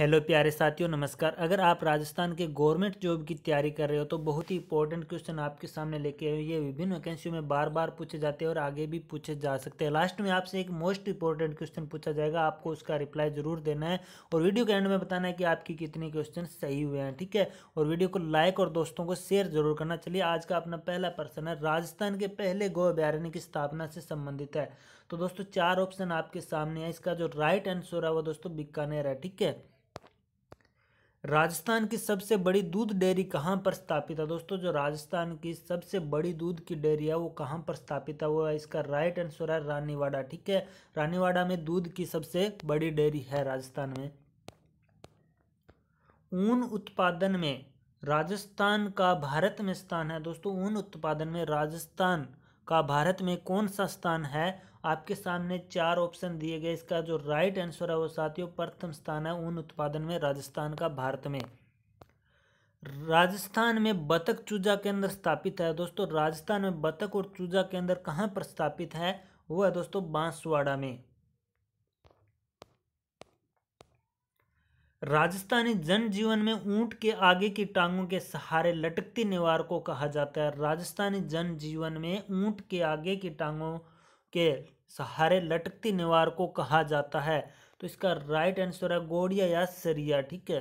hello प्यारे साथियों नमस्कार अगर आप राजस्थान के गवर्नमेंट जॉब की तैयारी कर रहे हो तो बहुत ही इंपॉर्टेंट क्वेश्चन आपके सामने लेके आए ये विभिन्न वैकेंसियों में बार बार पूछे जाते हैं और आगे भी पूछे जा सकते हैं लास्ट में आपसे एक मोस्ट इंपॉर्टेंट क्वेश्चन पूछा जाएगा आपको उसका रिप्लाई जरूर देना है और वीडियो के एंड में बताना है कि आपकी कितने क्वेश्चन सही हुए हैं ठीक है और वीडियो को लाइक और दोस्तों को शेयर जरूर करना चलिए आज का अपना पहला प्रश्न है राजस्थान के पहले गौ अभ्यारण्य की स्थापना से संबंधित है तो दोस्तों चार ऑप्शन आपके सामने है इसका जो राइट आंसर है वो दोस्तों बिकानेर है ठीक है राजस्थान की सबसे बड़ी दूध डेयरी कहाँ पर स्थापित है दोस्तों जो राजस्थान की सबसे बड़ी दूध की डेयरी है वो कहाँ पर स्थापित है वो है इसका राइट आंसर है रानीवाड़ा ठीक है रानीवाड़ा में दूध की सबसे बड़ी डेयरी है राजस्थान में ऊन उत्पादन में राजस्थान का भारत में स्थान है दोस्तों ऊन उत्पादन में राजस्थान का भारत में कौन सा स्थान है आपके सामने चार ऑप्शन दिए गए इसका जो राइट आंसर है वो साथियों प्रथम स्थान है ऊन उत्पादन में राजस्थान का भारत में राजस्थान में बतख चूजा केंद्र स्थापित है दोस्तों राजस्थान में बतख और चूजा केंद्र कहाँ पर स्थापित है वो है दोस्तों बांसवाड़ा में राजस्थानी जनजीवन में ऊंट के आगे की टांगों के सहारे लटकती निवार को कहा जाता है राजस्थानी जनजीवन में ऊंट के आगे की टांगों के सहारे लटकती निवार को कहा जाता है तो इसका राइट आंसर है गोड़िया या सरिया ठीक है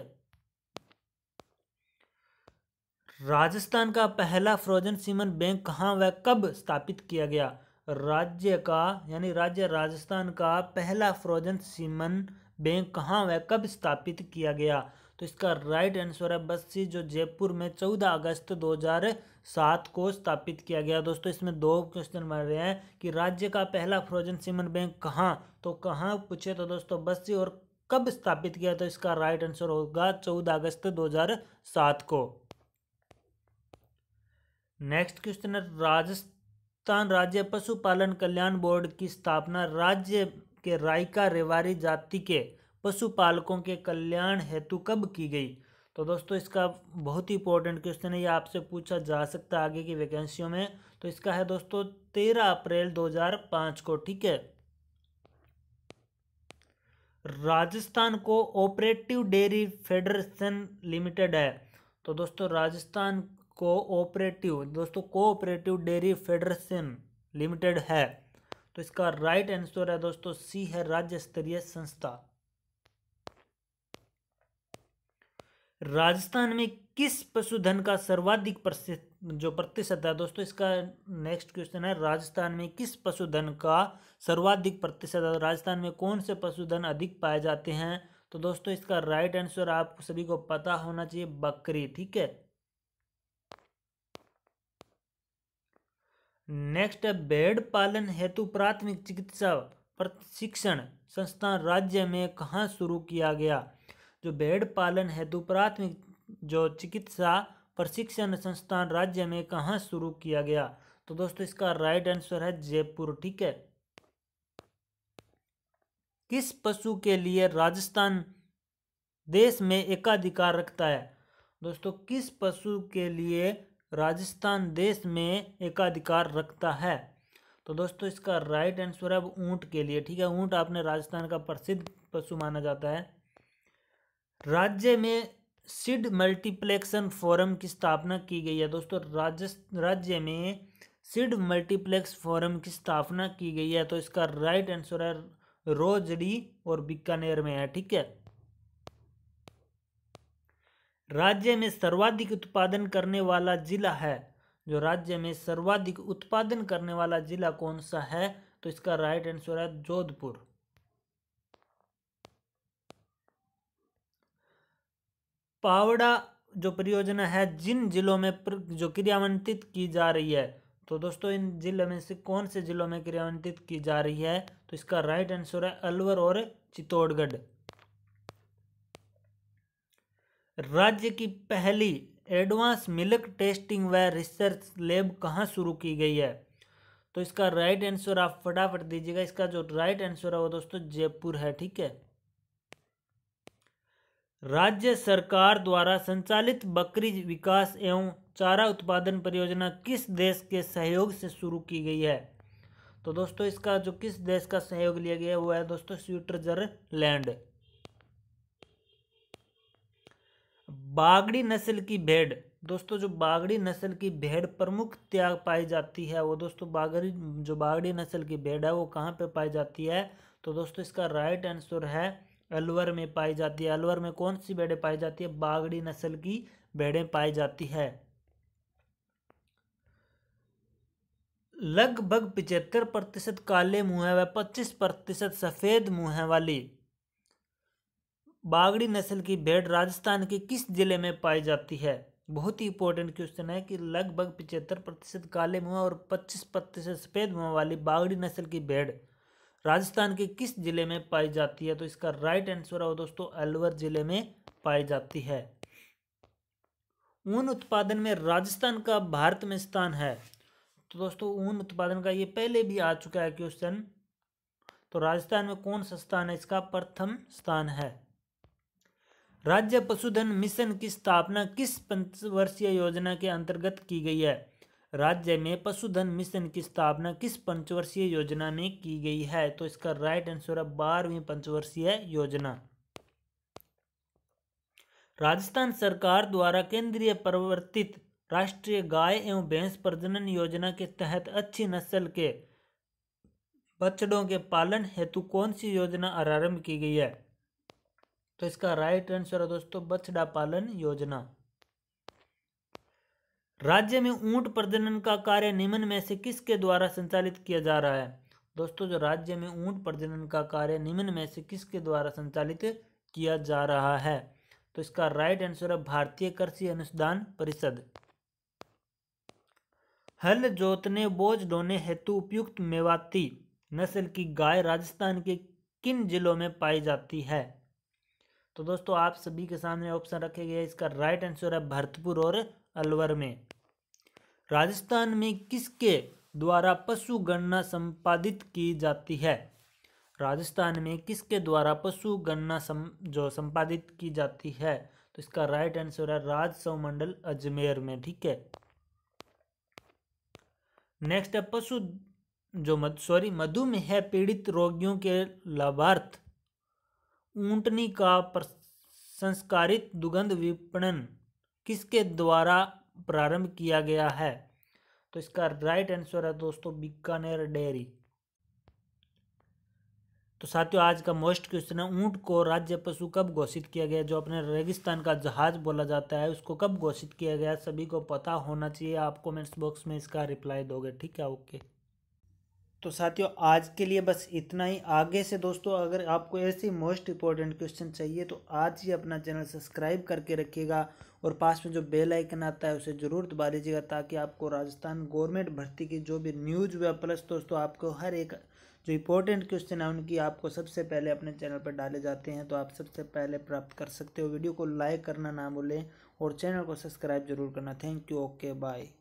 राजस्थान का पहला फ्रोजन सीमन बैंक कहाँ व कब स्थापित किया गया राज्य का यानी राज्य राजस्थान का पहला फ्रोजन सीमन बैंक कहाँ व कब स्थापित किया गया तो इसका राइट आंसर है बस्सी जो जयपुर में 14 अगस्त 2007 को स्थापित किया गया दोस्तों इसमें दो क्वेश्चन बन रहे हैं कि राज्य का पहला फ्रोजन सीमन बैंक कहाँ तो कहाँ पूछे तो दोस्तों बस्सी और कब स्थापित किया तो इसका राइट आंसर होगा 14 अगस्त 2007 को नेक्स्ट क्वेश्चन है राजस्थान राज्य पशुपालन कल्याण बोर्ड की स्थापना राज्य के रायका रेवारी जाति के पशुपालकों के कल्याण हेतु कब की गई तो दोस्तों इसका बहुत ही इंपॉर्टेंट क्वेश्चन है ये आपसे पूछा जा सकता है आगे की वैकेंसियों में तो इसका है दोस्तों तेरह अप्रैल पाँच को ठीक है Rajasthan co operative dairy federation limited है तो दोस्तों राजस्थान को ऑपरेटिव दोस्तों कोऑपरेटिव डेयरी फेडरेशन लिमिटेड है तो इसका राइट आंसर है दोस्तों सी है राज्य स्तरीय संस्था राजस्थान में किस पशुधन का सर्वाधिक जो प्रतिशत है दोस्तों इसका नेक्स्ट क्वेश्चन है राजस्थान में किस पशुधन का सर्वाधिक प्रतिशत है राजस्थान में कौन से पशुधन अधिक पाए जाते हैं तो दोस्तों इसका राइट आंसर आप सभी को पता होना चाहिए बकरी ठीक है नेक्स्ट है भेड़ पालन हेतु प्राथमिक चिकित्सा प्रशिक्षण संस्थान राज्य में कहाँ शुरू किया गया जो भेड़ पालन हेतु प्राथमिक जो चिकित्सा प्रशिक्षण संस्थान राज्य में कहाँ शुरू किया गया तो दोस्तों इसका राइट आंसर है जयपुर ठीक है किस पशु के लिए राजस्थान देश में एकाधिकार रखता है दोस्तों किस पशु के लिए राजस्थान देश में एकाधिकार रखता है तो दोस्तों इसका राइट आंसर है अब ऊँट के लिए ठीक है ऊँट आपने राजस्थान का प्रसिद्ध पशु माना जाता है राज्य में सिड मल्टीप्लेक्सन फोरम की स्थापना की गई है दोस्तों राज्य राज्य में सिड मल्टीप्लेक्स फोरम की स्थापना की गई है तो इसका राइट आंसर है रोजड़ी और बीकानेर में है ठीक है राज्य में सर्वाधिक उत्पादन करने वाला जिला है जो राज्य में सर्वाधिक उत्पादन करने वाला जिला कौन सा है तो इसका राइट आंसर है जोधपुर पावड़ा जो परियोजना है जिन जिलों में जो क्रियान्वित की जा रही है तो दोस्तों इन जिलों में से कौन से जिलों में क्रियान्वित की जा रही है तो इसका राइट आंसर है अलवर और चित्तौड़गढ़ राज्य की पहली एडवांस मिल्क टेस्टिंग व रिसर्च लैब कहाँ शुरू की गई है तो इसका राइट आंसर आप फटाफट दीजिएगा इसका जो राइट आंसर है वो दोस्तों जयपुर है ठीक है राज्य सरकार द्वारा संचालित बकरी विकास एवं चारा उत्पादन परियोजना किस देश के सहयोग से शुरू की गई है तो दोस्तों इसका जो किस देश का सहयोग लिया गया है वो है दोस्तों स्विट्जरलैंड बागड़ी नस्ल की भेड़ दोस्तों जो बागड़ी नस्ल की भेड़ प्रमुख त्याग पाई जाती है वो दोस्तों बागड़ी जो बागड़ी नस्ल की भेड़ है वो कहाँ पे पाई जाती है तो दोस्तों इसका राइट आंसर है अलवर में पाई जाती है अलवर में कौन सी भेड़ें पाई जाती है बागड़ी नस्ल की भेड़ें पाई जाती है लगभग पिचहत्तर प्रतिशत काले मुँह व पच्चीस प्रतिशत सफ़ेद मुँह वाली बागड़ी नस्ल की भेड़ राजस्थान के किस जिले में पाई जाती है बहुत ही इंपॉर्टेंट क्वेश्चन है कि लगभग पिचहत्तर प्रतिशत काले मुँह और पच्चीस प्रतिशत सफ़ेद मुँह वाली बागड़ी नस्ल की भेड़ राजस्थान के किस जिले में पाई जाती है तो इसका राइट आंसर हो दोस्तों अलवर जिले में पाई जाती है ऊन उत्पादन में राजस्थान का भारत में स्थान है तो दोस्तों ऊन उत्पादन का ये पहले भी आ चुका है क्वेश्चन तो राजस्थान में कौन सा स्थान है इसका प्रथम स्थान है राज्य पशुधन मिशन की स्थापना किस पंचवर्षीय योजना के अंतर्गत की गई है राज्य में पशुधन मिशन की स्थापना किस पंचवर्षीय योजना में की गई है तो इसका राइट आंसर है बारहवीं पंचवर्षीय योजना राजस्थान सरकार द्वारा केंद्रीय प्रवर्तित राष्ट्रीय गाय एवं भैंस प्रजनन योजना के तहत अच्छी नस्ल के बछड़ों के पालन हेतु कौन सी योजना आरंभ की गई है तो इसका राइट आंसर है दोस्तों बछड़ा पालन योजना राज्य में ऊंट प्रजनन का कार्य निम्न में से किसके द्वारा संचालित किया जा रहा है दोस्तों जो राज्य में ऊंट प्रजनन का कार्य निम्न में से किसके द्वारा संचालित किया जा रहा है तो इसका राइट आंसर है भारतीय कृषि अनुसंधान परिषद हल जोतने बोझ ढोने हेतु उपयुक्त मेवाती नस्ल की गाय राजस्थान के किन जिलों में पाई जाती है तो दोस्तों आप सभी के सामने ऑप्शन रखे गए इसका राइट आंसर है भरतपुर और अलवर में राजस्थान में किसके द्वारा पशु गणना संपादित की जाती है राजस्थान में किसके द्वारा पशु गणना सम, जो संपादित की जाती है तो इसका राइट आंसर है राज मंडल अजमेर में ठीक है नेक्स्ट है पशु जो मद सॉरी मधुमेह पीड़ित रोगियों के लाभार्थ ऊंटनी का संस्कारित दुगंध विपणन किसके द्वारा प्रारंभ किया गया है तो इसका राइट आंसर है दोस्तों बीकानेर डेयरी तो साथियों आज का मोस्ट क्वेश्चन है ऊंट को राज्य पशु कब घोषित किया गया जो अपने रेगिस्तान का जहाज बोला जाता है उसको कब घोषित किया गया सभी को पता होना चाहिए आप कमेंट्स बॉक्स में इसका रिप्लाई दोगे ठीक है ओके तो साथियों आज के लिए बस इतना ही आगे से दोस्तों अगर आपको ऐसे मोस्ट इंपॉर्टेंट क्वेश्चन चाहिए तो आज ही अपना चैनल सब्सक्राइब करके रखिएगा और पास में जो बेल आइकन आता है उसे ज़रूर दबा लीजिएगा ताकि आपको राजस्थान गवर्नमेंट भर्ती की जो भी न्यूज व प्लस दोस्तों आपको हर एक जो इंपॉर्टेंट क्वेश्चन है उनकी आपको सबसे पहले अपने चैनल पर डाले जाते हैं तो आप सबसे पहले प्राप्त कर सकते हो वीडियो को लाइक करना ना भूलें और चैनल को सब्सक्राइब जरूर करना थैंक यू ओके बाय